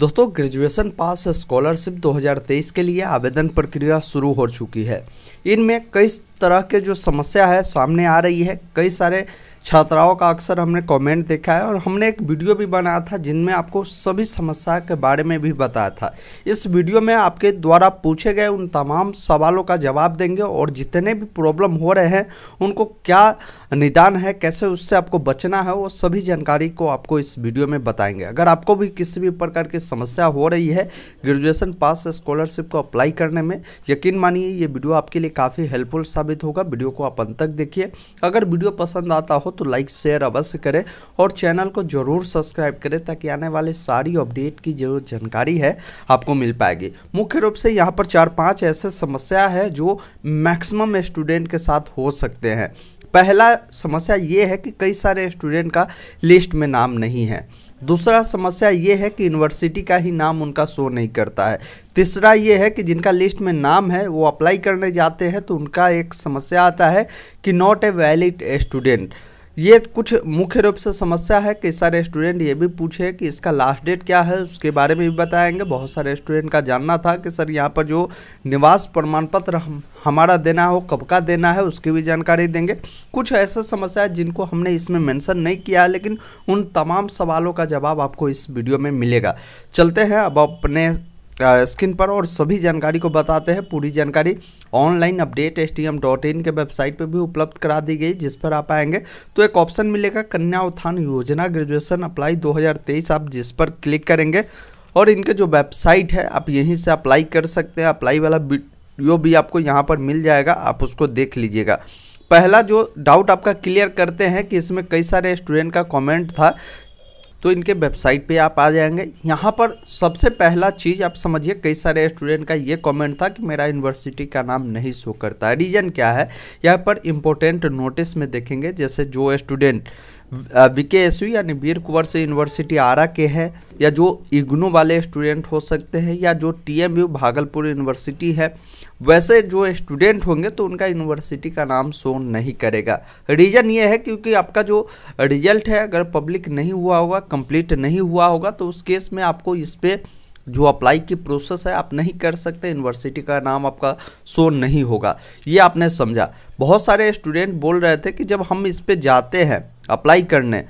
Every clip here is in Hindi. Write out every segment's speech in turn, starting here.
दोस्तों ग्रेजुएशन पास स्कॉलरशिप 2023 के लिए आवेदन प्रक्रिया शुरू हो चुकी है इनमें कई तरह के जो समस्या है सामने आ रही है कई सारे छात्राओं का अक्सर हमने कमेंट देखा है और हमने एक वीडियो भी बनाया था जिनमें आपको सभी समस्या के बारे में भी बताया था इस वीडियो में आपके द्वारा पूछे गए उन तमाम सवालों का जवाब देंगे और जितने भी प्रॉब्लम हो रहे हैं उनको क्या निदान है कैसे उससे आपको बचना है वो सभी जानकारी को आपको इस वीडियो में बताएंगे अगर आपको भी किसी भी प्रकार की समस्या हो रही है ग्रेजुएसन पास स्कॉलरशिप को अप्लाई करने में यकीन मानिए ये वीडियो आपके लिए काफ़ी हेल्पफुल साबित साबित होगा वीडियो को आप अंत तक देखिए अगर वीडियो पसंद आता हो तो लाइक शेयर अवश्य करें और चैनल को जरूर सब्सक्राइब करें ताकि आने वाले सारी अपडेट की जो जानकारी है आपको मिल पाएगी मुख्य रूप से यहाँ पर चार पाँच ऐसे समस्या है जो मैक्सिमम स्टूडेंट के साथ हो सकते हैं पहला समस्या ये है कि कई सारे स्टूडेंट का लिस्ट में नाम नहीं है दूसरा समस्या ये है कि यूनिवर्सिटी का ही नाम उनका शो नहीं करता है तीसरा ये है कि जिनका लिस्ट में नाम है वो अप्लाई करने जाते हैं तो उनका एक समस्या आता है कि नॉट ए वैलिड स्टूडेंट ये कुछ मुख्य रूप से समस्या है कि सारे स्टूडेंट ये भी पूछे कि इसका लास्ट डेट क्या है उसके बारे में भी बताएंगे बहुत सारे स्टूडेंट का जानना था कि सर यहाँ पर जो निवास प्रमाण पत्र हम, हमारा देना हो कब का देना है उसकी भी जानकारी देंगे कुछ ऐसा समस्या है जिनको हमने इसमें मेंशन नहीं किया है लेकिन उन तमाम सवालों का जवाब आपको इस वीडियो में मिलेगा चलते हैं अब अपने स्क्रीन पर और सभी जानकारी को बताते हैं पूरी जानकारी online update S T M dot in के वेबसाइट पर भी उपलब्ध करा दी गई जिस पर आप आएंगे तो एक ऑप्शन मिलेगा कन्या उत्थान योजना ग्रेजुएशन अप्लाई 2023 आप जिस पर क्लिक करेंगे और इनके जो वेबसाइट है आप यहीं से अप्लाई कर सकते हैं अप्लाई वाला वीडियो भी आपको यहाँ पर मिल जाएगा आप उसको देख लीजिएगा पहला जो डाउट आपका क्लियर करते हैं कि इसमें कई सारे स्टूडेंट का कमेंट था तो इनके वेबसाइट पे आप आ जाएंगे यहाँ पर सबसे पहला चीज़ आप समझिए कई सारे स्टूडेंट का ये कमेंट था कि मेरा यूनिवर्सिटी का नाम नहीं शो करता है रीज़न क्या है यहाँ पर इम्पोर्टेंट नोटिस में देखेंगे जैसे जो स्टूडेंट के एस यानी वीर कुंवर से यूनिवर्सिटी आरा के हैं या जो इग्नू वाले स्टूडेंट हो सकते हैं या जो टीएमयू भागलपुर यूनिवर्सिटी है वैसे जो स्टूडेंट होंगे तो उनका यूनिवर्सिटी का नाम शो नहीं करेगा रीज़न ये है क्योंकि आपका जो रिजल्ट है अगर पब्लिक नहीं हुआ होगा कंप्लीट नहीं हुआ होगा तो उस केस में आपको इस पर जो अप्लाई की प्रोसेस है आप नहीं कर सकते यूनिवर्सिटी का नाम आपका शो नहीं होगा ये आपने समझा बहुत सारे स्टूडेंट बोल रहे थे कि जब हम इस पर जाते हैं अप्लाई करने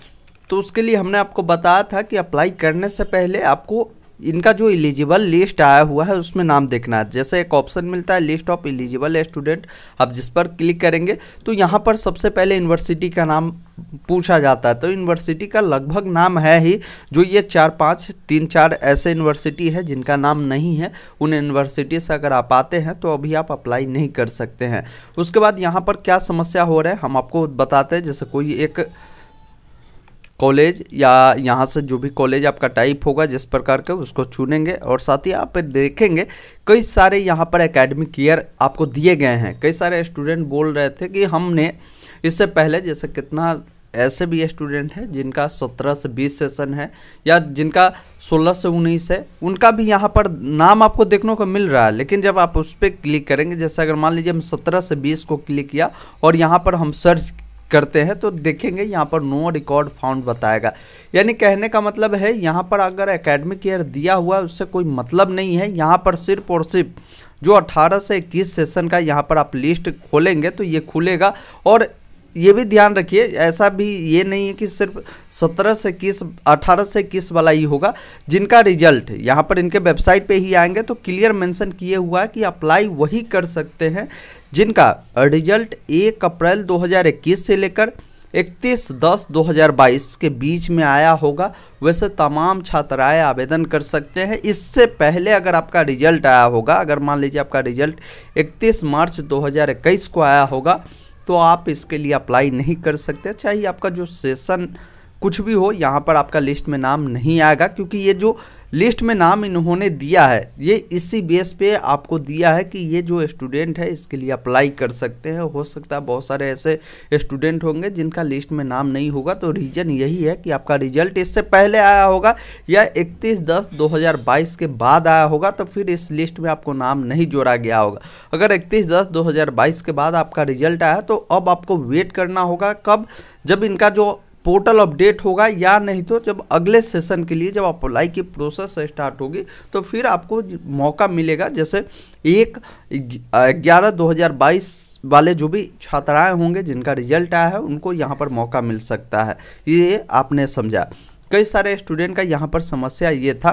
तो उसके लिए हमने आपको बताया था कि अप्लाई करने से पहले आपको इनका जो एलिजिबल लिस्ट आया हुआ है उसमें नाम देखना है जैसे एक ऑप्शन मिलता है लिस्ट ऑफ एलिजिबल स्टूडेंट आप जिस पर क्लिक करेंगे तो यहाँ पर सबसे पहले यूनिवर्सिटी का नाम पूछा जाता है तो यूनिवर्सिटी का लगभग नाम है ही जो ये चार पाँच तीन चार ऐसे यूनिवर्सिटी है जिनका नाम नहीं है उन यूनिवर्सिटी से अगर आप आते हैं तो अभी आप अप्लाई नहीं कर सकते हैं उसके बाद यहाँ पर क्या समस्या हो रहा है हम आपको बताते हैं जैसे कोई एक कॉलेज या यहाँ से जो भी कॉलेज आपका टाइप होगा जिस प्रकार के उसको चुनेंगे और साथ ही आप देखेंगे कई सारे यहाँ पर एकेडमिक ईयर आपको दिए गए हैं कई सारे स्टूडेंट बोल रहे थे कि हमने इससे पहले जैसे कितना ऐसे भी स्टूडेंट हैं जिनका 17 से 20 सेशन है या जिनका 16 से 19 है उनका भी यहाँ पर नाम आपको देखने को मिल रहा है लेकिन जब आप उस पर क्लिक करेंगे जैसे अगर मान लीजिए हम 17 से 20 को क्लिक किया और यहाँ पर हम सर्च करते हैं तो देखेंगे यहाँ पर नो रिकॉर्ड फाउंड बताएगा यानी कहने का मतलब है यहाँ पर अगर एकेडमिक ईयर दिया हुआ है उससे कोई मतलब नहीं है यहाँ पर सिर्फ और सिर्फ जो 18 से 21 सेशन का यहाँ पर आप लिस्ट खोलेंगे तो ये खुलेगा और ये भी ध्यान रखिए ऐसा भी ये नहीं है कि सिर्फ सत्रह से इक्कीस 18 से इक्कीस वाला ही होगा जिनका रिजल्ट यहाँ पर इनके वेबसाइट पे ही आएंगे तो क्लियर मेंशन किए हुआ है कि अप्लाई वही कर सकते हैं जिनका रिजल्ट एक अप्रैल 2021 से लेकर 31 दस 2022 के बीच में आया होगा वैसे तमाम छात्राएं आवेदन कर सकते हैं इससे पहले अगर आपका रिजल्ट आया होगा अगर मान लीजिए आपका रिजल्ट 31 मार्च 2021 को आया होगा तो आप इसके लिए अप्लाई नहीं कर सकते चाहे अच्छा, आपका जो सेशन कुछ भी हो यहाँ पर आपका लिस्ट में नाम नहीं आएगा क्योंकि ये जो लिस्ट में नाम इन्होंने दिया है ये इसी बेस पे आपको दिया है कि ये जो स्टूडेंट है इसके लिए अप्लाई कर सकते हैं हो सकता है बहुत सारे ऐसे स्टूडेंट होंगे जिनका लिस्ट में नाम नहीं होगा तो रीज़न यही है कि आपका रिजल्ट इससे पहले आया होगा या 31 दस 2022 के बाद आया होगा तो फिर इस लिस्ट में आपको नाम नहीं जोड़ा गया होगा अगर इकतीस दस दो के बाद आपका रिजल्ट आया तो अब आपको वेट करना होगा कब जब इनका जो पोर्टल अपडेट होगा या नहीं तो जब अगले सेशन के लिए जब अप्लाई की प्रोसेस स्टार्ट होगी तो फिर आपको मौका मिलेगा जैसे एक ग्यारह दो हज़ार बाईस वाले जो भी छात्राएं होंगे जिनका रिजल्ट आया है उनको यहाँ पर मौका मिल सकता है ये आपने समझा कई सारे स्टूडेंट का यहाँ पर समस्या ये था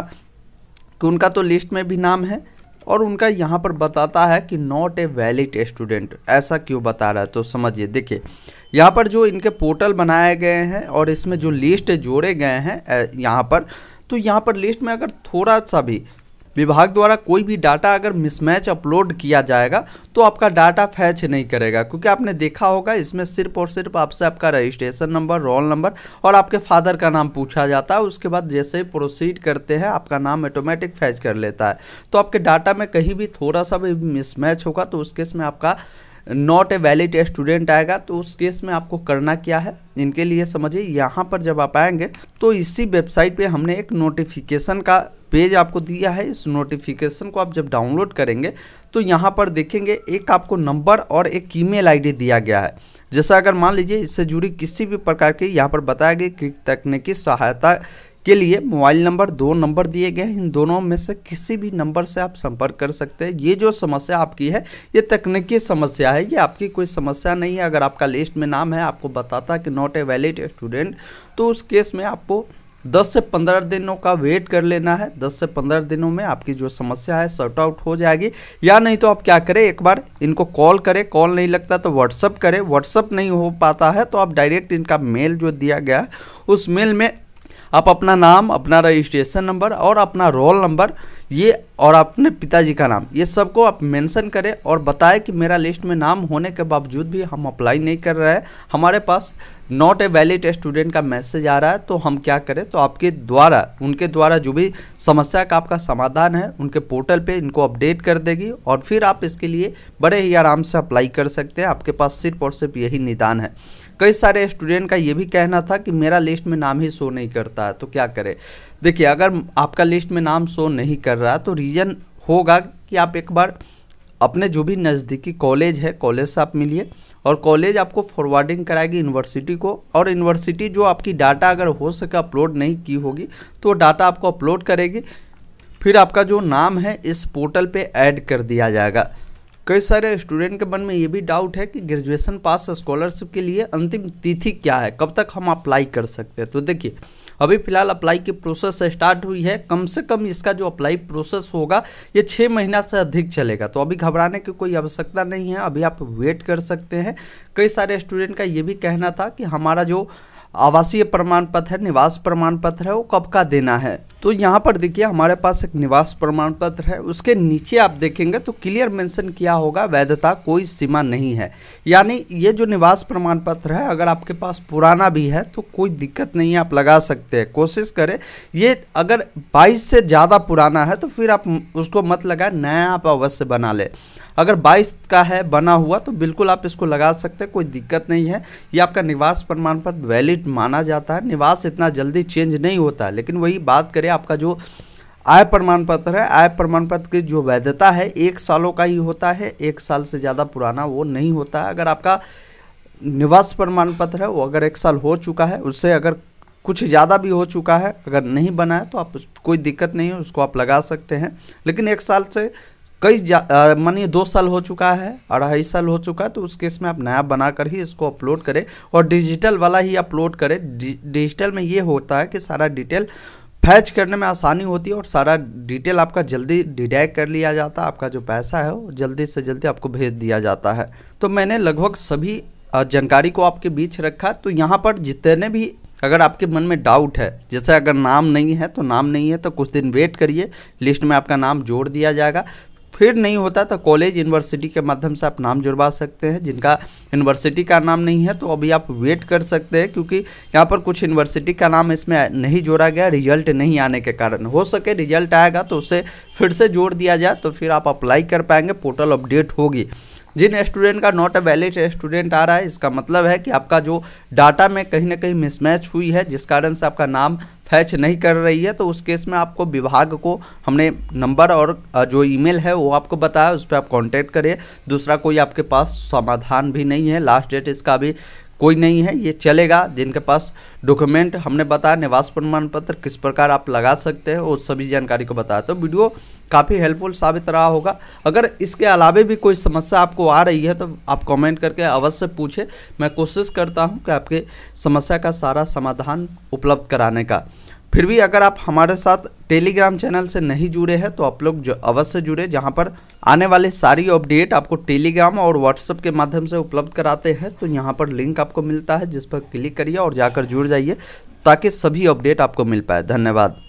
कि उनका तो लिस्ट में भी नाम है और उनका यहाँ पर बताता है कि नॉट ए वैलिड स्टूडेंट ऐसा क्यों बता रहा है तो समझिए देखिए यहाँ पर जो इनके पोर्टल बनाए गए हैं और इसमें जो लिस्ट जोड़े गए हैं यहाँ पर तो यहाँ पर लिस्ट में अगर थोड़ा सा भी विभाग द्वारा कोई भी डाटा अगर मिसमैच अपलोड किया जाएगा तो आपका डाटा फैच नहीं करेगा क्योंकि आपने देखा होगा इसमें सिर्फ और सिर्फ आपसे आपका रजिस्ट्रेशन नंबर रोल नंबर और आपके फादर का नाम पूछा जाता है उसके बाद जैसे ही प्रोसीड करते हैं आपका नाम ऑटोमेटिक फैच कर लेता है तो आपके डाटा में कहीं भी थोड़ा सा भी मिसमैच होगा तो उस केस में आपका नॉट ए वैलिड स्टूडेंट आएगा तो उस केस में आपको करना क्या है इनके लिए समझिए यहाँ पर जब आप आएंगे तो इसी वेबसाइट पे हमने एक नोटिफिकेशन का पेज आपको दिया है इस नोटिफिकेशन को आप जब डाउनलोड करेंगे तो यहाँ पर देखेंगे एक आपको नंबर और एक ईमेल आईडी दिया गया है जैसा अगर मान लीजिए इससे जुड़ी किसी भी प्रकार की यहाँ पर बताया गया कि तकनीकी सहायता के लिए मोबाइल नंबर दो नंबर दिए गए हैं इन दोनों में से किसी भी नंबर से आप संपर्क कर सकते हैं ये जो समस्या आपकी है ये तकनीकी समस्या है ये आपकी कोई समस्या नहीं है अगर आपका लिस्ट में नाम है आपको बताता कि नॉट ए वैलिड स्टूडेंट तो उस केस में आपको 10 से 15 दिनों का वेट कर लेना है 10 से 15 दिनों में आपकी जो समस्या है सॉर्ट आउट हो जाएगी या नहीं तो आप क्या करें एक बार इनको कॉल करें कॉल नहीं लगता तो व्हाट्सअप करें व्हाट्सअप नहीं हो पाता है तो आप डायरेक्ट इनका मेल जो दिया गया उस मेल में आप अपना नाम अपना रजिस्ट्रेशन नंबर और अपना रोल नंबर ये और अपने पिताजी का नाम ये सबको आप मेंशन करें और बताएं कि मेरा लिस्ट में नाम होने के बावजूद भी हम अप्लाई नहीं कर रहे हैं हमारे पास नॉट ए वैलिड स्टूडेंट का मैसेज आ रहा है तो हम क्या करें तो आपके द्वारा उनके द्वारा जो भी समस्या का आपका समाधान है उनके पोर्टल पे इनको अपडेट कर देगी और फिर आप इसके लिए बड़े ही आराम से अप्लाई कर सकते हैं आपके पास सिर्फ और सिर्फ यही निदान है कई सारे स्टूडेंट का ये भी कहना था कि मेरा लिस्ट में नाम ही शो नहीं करता है तो क्या करें देखिए अगर आपका लिस्ट में नाम शो नहीं कर रहा तो रीज़न होगा कि आप एक बार अपने जो भी नज़दीकी कॉलेज है कॉलेज से आप मिलिए और कॉलेज आपको फॉरवर्डिंग कराएगी यूनिवर्सिटी को और यूनिवर्सिटी जो आपकी डाटा अगर हो सके अपलोड नहीं की होगी तो डाटा आपको अपलोड करेगी फिर आपका जो नाम है इस पोर्टल पे ऐड कर दिया जाएगा कई सारे स्टूडेंट के मन में ये भी डाउट है कि ग्रेजुएशन पास स्कॉलरशिप के लिए अंतिम तिथि क्या है कब तक हम अप्लाई कर सकते हैं तो देखिए अभी फिलहाल अप्लाई की प्रोसेस स्टार्ट हुई है कम से कम इसका जो अप्लाई प्रोसेस होगा ये छः महीना से अधिक चलेगा तो अभी घबराने की कोई आवश्यकता नहीं है अभी आप वेट कर सकते हैं कई सारे स्टूडेंट का ये भी कहना था कि हमारा जो आवासीय प्रमाण पत्र है निवास प्रमाण पत्र है वो कब का देना है तो यहाँ पर देखिए हमारे पास एक निवास प्रमाण पत्र है उसके नीचे आप देखेंगे तो क्लियर मेंशन किया होगा वैधता कोई सीमा नहीं है यानी ये जो निवास प्रमाण पत्र है अगर आपके पास पुराना भी है तो कोई दिक्कत नहीं है आप लगा सकते हैं कोशिश करें ये अगर 22 से ज़्यादा पुराना है तो फिर आप उसको मत लगाए नया आप अवश्य बना लें अगर बाईस का है बना हुआ तो बिल्कुल आप इसको लगा सकते हैं कोई दिक्कत नहीं है ये आपका निवास प्रमाण पत्र वैलिड माना जाता है निवास इतना जल्दी चेंज नहीं होता लेकिन वही बात करें आपका जो आय प्रमाण पत्र है आय प्रमाण पत्र की जो वैधता है एक सालों का ही होता है एक साल से ज़्यादा पुराना वो नहीं होता है अगर आपका निवास प्रमाण पत्र है वो अगर एक साल हो चुका है उससे अगर कुछ ज़्यादा भी हो चुका है अगर नहीं बना है तो आप कोई दिक्कत नहीं है उसको आप लगा सकते हैं लेकिन एक साल से कई मानिए दो साल हो चुका है अढ़ाई साल हो चुका है तो उस केस में आप नया बनाकर ही इसको अपलोड करें और डिजिटल वाला ही अपलोड करें डिजिटल में ये होता है कि सारा डिटेल फैच करने में आसानी होती है और सारा डिटेल आपका जल्दी डिडैक कर लिया जाता है आपका जो पैसा है वो जल्दी से जल्दी आपको भेज दिया जाता है तो मैंने लगभग सभी जानकारी को आपके बीच रखा तो यहाँ पर जितने भी अगर आपके मन में डाउट है जैसे अगर नाम नहीं है तो नाम नहीं है तो कुछ दिन वेट करिए लिस्ट में आपका नाम जोड़ दिया जाएगा फिर नहीं होता तो कॉलेज यूनिवर्सिटी के माध्यम से आप नाम जुड़वा सकते हैं जिनका यूनिवर्सिटी का नाम नहीं है तो अभी आप वेट कर सकते हैं क्योंकि यहाँ पर कुछ यूनिवर्सिटी का नाम इसमें नहीं जोड़ा गया रिजल्ट नहीं आने के कारण हो सके रिजल्ट आएगा तो उसे फिर से जोड़ दिया जाए तो फिर आप अप्लाई कर पाएंगे पोर्टल अपडेट होगी जिन स्टूडेंट का नॉट अ वैलिड स्टूडेंट आ रहा है इसका मतलब है कि आपका जो डाटा में कहीं ना कहीं मिसमैच हुई है जिस कारण से आपका नाम फैच नहीं कर रही है तो उस केस में आपको विभाग को हमने नंबर और जो ईमेल है वो आपको बताया उस पर आप कॉन्टैक्ट करिए दूसरा कोई आपके पास समाधान भी नहीं है लास्ट डेट इसका भी कोई नहीं है ये चलेगा जिनके पास डॉक्यूमेंट हमने बताया निवास प्रमाण पत्र किस प्रकार आप लगा सकते हैं वो सभी जानकारी को बताया तो वीडियो काफ़ी हेल्पफुल साबित रहा होगा अगर इसके अलावा भी कोई समस्या आपको आ रही है तो आप कमेंट करके अवश्य पूछें मैं कोशिश करता हूं कि आपके समस्या का सारा समाधान उपलब्ध कराने का फिर भी अगर आप हमारे साथ टेलीग्राम चैनल से नहीं जुड़े हैं तो आप लोग जो अवश्य जुड़े जहाँ पर आने वाले सारी अपडेट आपको टेलीग्राम और व्हाट्सएप के माध्यम से उपलब्ध कराते हैं तो यहाँ पर लिंक आपको मिलता है जिस पर क्लिक करिए और जाकर जुड़ जाइए ताकि सभी अपडेट आपको मिल पाए धन्यवाद